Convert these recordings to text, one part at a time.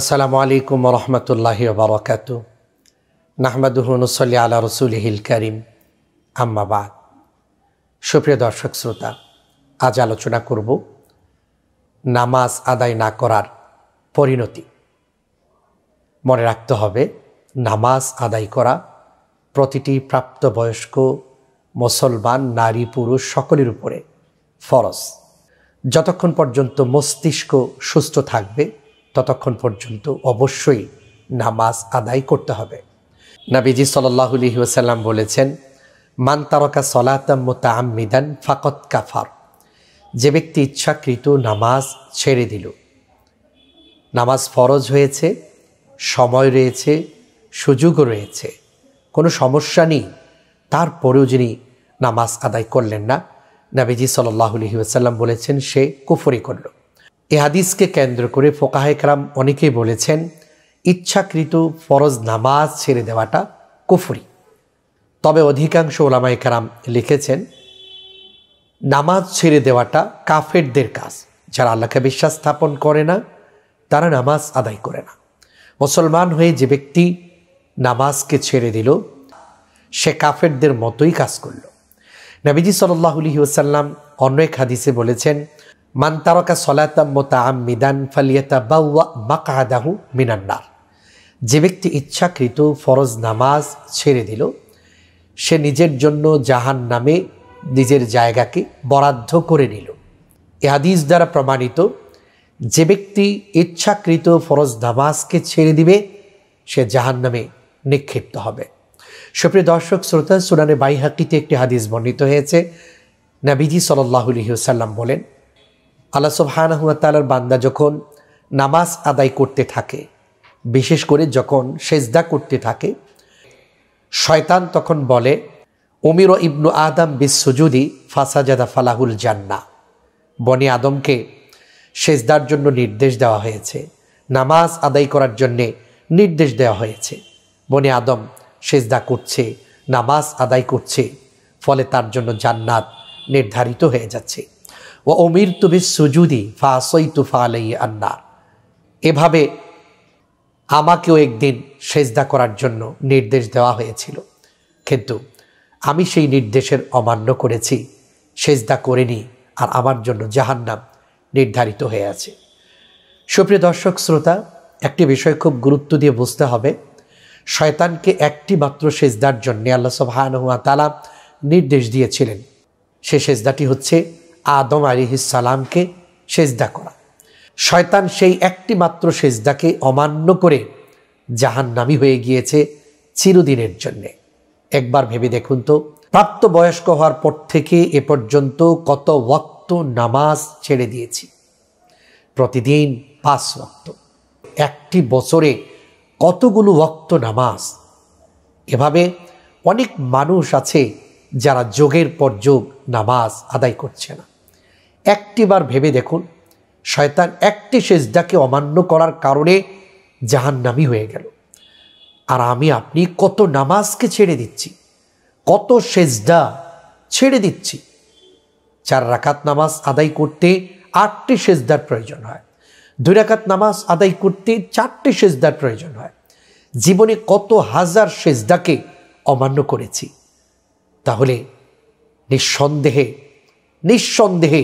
আসসালামু আলাইকুম রহমতুল্লাহি বারকাত নাহমাদুহনসল্লি আলা রসুল হিল করিম আম্মাবাদ সুপ্রিয় দর্শক শ্রোতা আজ আলোচনা করব নামাজ আদায় না করার পরিণতি মনে রাখতে হবে নামাজ আদায় করা প্রতিটি প্রাপ্তবয়স্ক মুসলমান নারী পুরুষ সকলের উপরে ফরজ যতক্ষণ পর্যন্ত মস্তিষ্ক সুস্থ থাকবে ততক্ষণ পর্যন্ত অবশ্যই নামাজ আদায় করতে হবে নাবিজি সাল্লাহ আলহিউসাল্লাম বলেছেন মান তারকা সলাতাম মোতামিদান ফাকত কাফার যে ব্যক্তি ইচ্ছাকৃত নামাজ ছেড়ে দিল নামাজ ফরজ হয়েছে সময় রয়েছে সুযোগও রয়েছে কোনো সমস্যা নেই তারপরেও যিনি নামাজ আদায় করলেন না নাবিজি সাল্লাহ আলহিউসাল্লাম বলেছেন সে কুফরি করল এ হাদিসকে কেন্দ্র করে ফোকাহেকরাম অনেকেই বলেছেন ইচ্ছাকৃত ফরজ নামাজ ছেড়ে দেওয়াটা কুফুরি তবে অধিকাংশ ওলামাইকারাম লিখেছেন নামাজ ছেড়ে দেওয়াটা কাফেরদের কাজ যারা আল্লাহকে বিশ্বাস স্থাপন করে না তারা নামাজ আদায় করে না মুসলমান হয়ে যে ব্যক্তি নামাজকে ছেড়ে দিল সে কাফেরদের মতোই কাজ করল নবীজি সাল্লাহ আলহি ওসাল্লাম অন্য এক হাদিসে বলেছেন মান তারকা সলাতাম মোতামিদান ফালিয়াতা বাউয়া মাকাহাদাহু মিনান্নার যে ব্যক্তি ইচ্ছাকৃত ফরজ নামাজ ছেড়ে দিল সে নিজের জন্য জাহান নামে নিজের জায়গাকে বরাদ্ধ করে নিল এ হাদিস দ্বারা প্রমাণিত যে ব্যক্তি ইচ্ছাকৃত ফরজ নামাজকে ছেড়ে দিবে সে জাহান নামে নিক্ষিপ্ত হবে সুপ্রিয় দর্শক শ্রোতা সুনানে বাইহাকিতে একটি হাদিস বর্ণিত হয়েছে নাবিজি সাল্লাহ সাল্লাম বলেন আল্লাহ সুবহানাহুয়া তালার বান্দা যখন নামাজ আদায় করতে থাকে বিশেষ করে যখন সেজদা করতে থাকে শয়তান তখন বলে উমির ইবনু আদম বিশ্বজুদি ফাসাজাদা ফালাহুল জান্না বনি আদমকে সেজদার জন্য নির্দেশ দেওয়া হয়েছে নামাজ আদায় করার জন্যে নির্দেশ দেওয়া হয়েছে বনে আদম সেজদা করছে নামাজ আদায় করছে ফলে তার জন্য জান্নাত নির্ধারিত হয়ে যাচ্ছে ও অমির তুবি সুজুদি ফা সই তুফা আলাই আন্নার এভাবে আমাকেও একদিন সেজদা করার জন্য নির্দেশ দেওয়া হয়েছিল কিন্তু আমি সেই নির্দেশের অমান্য করেছি সেজদা করিনি আর আমার জন্য জাহান্নাম নির্ধারিত হয়ে আছে সুপ্রিয় দর্শক শ্রোতা একটি বিষয় খুব গুরুত্ব দিয়ে বুঝতে হবে শয়তানকে একটি মাত্র সেজদার জন্যে আল্লাহ হায়ানহুয়া তালা নির্দেশ দিয়েছিলেন সে সেজদাটি হচ্ছে আদম সালামকে সেজদা করা শয়তান সেই একটি মাত্র সেজদাকে অমান্য করে নামি হয়ে গিয়েছে চিরদিনের জন্যে একবার ভেবে দেখুন তো প্রাপ্ত বয়স্ক হওয়ার পর থেকে এ পর্যন্ত কত ওয়াক্ত নামাজ ছেড়ে দিয়েছি প্রতিদিন পাঁচ ওয়াক্ত একটি বছরে কতগুলো ওয়াক্ত নামাজ এভাবে অনেক মানুষ আছে যারা যোগের পর যোগ নামাজ আদায় করছে না একটিবার ভেবে দেখুন শয়তান একটি সেজদাকে অমান্য করার কারণে নামি হয়ে গেল আর আমি আপনি কত নামাজকে ছেড়ে দিচ্ছি কত সেজদা ছেড়ে দিচ্ছি চার রাকাত নামাজ আদায় করতে আটটি সেজদার প্রয়োজন হয় দুই রাকাত নামাজ আদায় করতে চারটি সেজদার প্রয়োজন হয় জীবনে কত হাজার সেজদাকে অমান্য করেছি তাহলে নিঃসন্দেহে নিঃসন্দেহে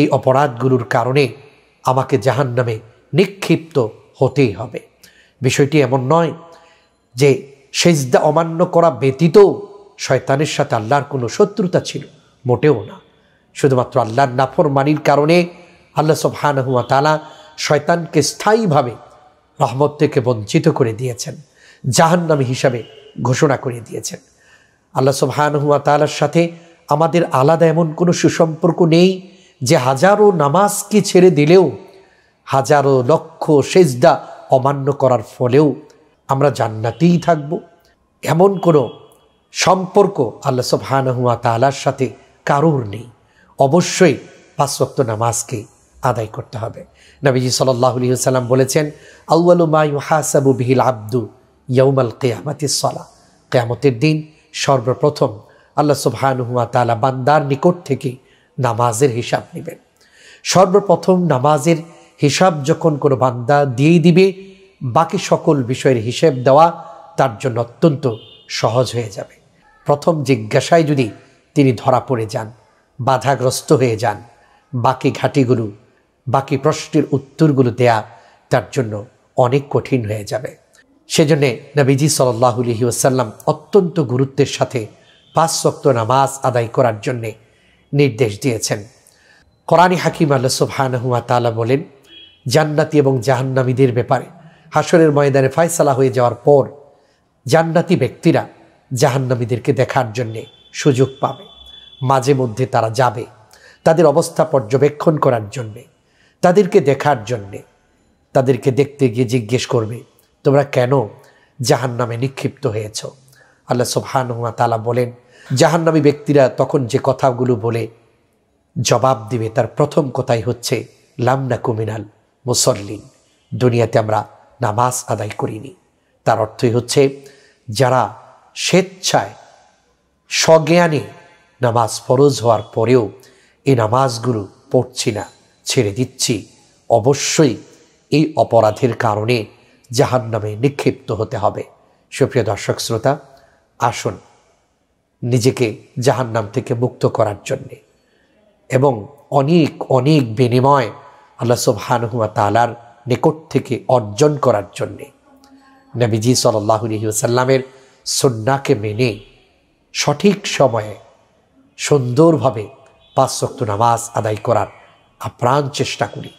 এই অপরাধগুলোর কারণে আমাকে জাহান নামে নিক্ষিপ্ত হতেই হবে বিষয়টি এমন নয় যে সেজদা অমান্য করা ব্যতীত শয়তানের সাথে আল্লাহর কোনো শত্রুতা ছিল মোটেও না শুধুমাত্র আল্লাহর নাফরমানির কারণে আল্লাহ সবহান হুয়া তালা শয়তানকে স্থায়ীভাবে রহমত থেকে বঞ্চিত করে দিয়েছেন জাহান্নামী হিসাবে ঘোষণা করে দিয়েছেন আল্লাহ সবহান হুয়া তালার সাথে আমাদের আলাদা এমন কোনো সুসম্পর্ক নেই যে হাজারো নামাজকে ছেড়ে দিলেও হাজারো লক্ষ সেজদা অমান্য করার ফলেও আমরা জান্নাতেই থাকব এমন কোনো সম্পর্ক আল্লাহ সবহানহুয়া তালার সাথে কারোর নেই অবশ্যই পাঁচ নামাজকে আদায় করতে হবে নবীজি সাল্লি সাল্লাম বলেছেন আউ্বালু মায়ু হাসাবু বিহিল আব্দু ইয়ৌমাল কেয়ামতের সলা কেয়ামতের দিন সর্বপ্রথম আল্লাহ সুবহানুহুয়া তালা বান্দার নিকট থেকে নামাজের হিসাব নেবেন সর্বপ্রথম নামাজের হিসাব যখন কোনো বান্দা দিয়েই দিবে বাকি সকল বিষয়ের হিসেব দেওয়া তার জন্য অত্যন্ত সহজ হয়ে যাবে প্রথম জিজ্ঞাসায় যদি তিনি ধরা পড়ে যান বাধাগ্রস্ত হয়ে যান বাকি ঘাটিগুলো বাকি প্রশ্নের উত্তরগুলো দেয়া তার জন্য অনেক কঠিন হয়ে যাবে সেজন্যে নবীজি আলহি ওসাল্লাম অত্যন্ত গুরুত্বের সাথে পাঁচ শক্ত নামাজ আদায় করার জন্যে নির্দেশ দিয়েছেন কোরআনী হাকিম আল্লা সুবহানহুয়া তালা বলেন জান্নাতি এবং জাহান্নামীদের ব্যাপারে হাসরের ময়দানে ফায়সালা হয়ে যাওয়ার পর জান্নাতি ব্যক্তিরা জাহান্নামীদেরকে দেখার জন্যে সুযোগ পাবে মাঝে মধ্যে তারা যাবে তাদের অবস্থা পর্যবেক্ষণ করার জন্যে তাদেরকে দেখার জন্যে তাদেরকে দেখতে গিয়ে জিজ্ঞেস করবে তোমরা কেন জাহান নামে নিক্ষিপ্ত হয়েছ আল্লা সুবহান হুয়া তালা বলেন জাহান্নামী ব্যক্তিরা তখন যে কথাগুলো বলে জবাব দিবে তার প্রথম কথাই হচ্ছে লামনা কুমিনাল মুসল্লিন দুনিয়াতে আমরা নামাজ আদায় করিনি তার অর্থই হচ্ছে যারা স্বেচ্ছায় স্বজ্ঞানে নামাজ ফরজ হওয়ার পরেও এই নামাজগুলো পড়ছি না ছেড়ে দিচ্ছি অবশ্যই এই অপরাধের কারণে জাহান নামে নিক্ষিপ্ত হতে হবে সুপ্রিয় দর্শক শ্রোতা আসুন নিজেকে জাহান নাম থেকে মুক্ত করার জন্যে এবং অনেক অনেক বিনিময় আল্লাহ সুবহানহুয়া তালার নিকট থেকে অর্জন করার জন্যে নবীজি সাল্লাহসাল্লামের সন্নাকে মেনে সঠিক সময়ে সুন্দরভাবে পাঁচ শক্ত নামাজ আদায় করার আপ্রাণ চেষ্টা করি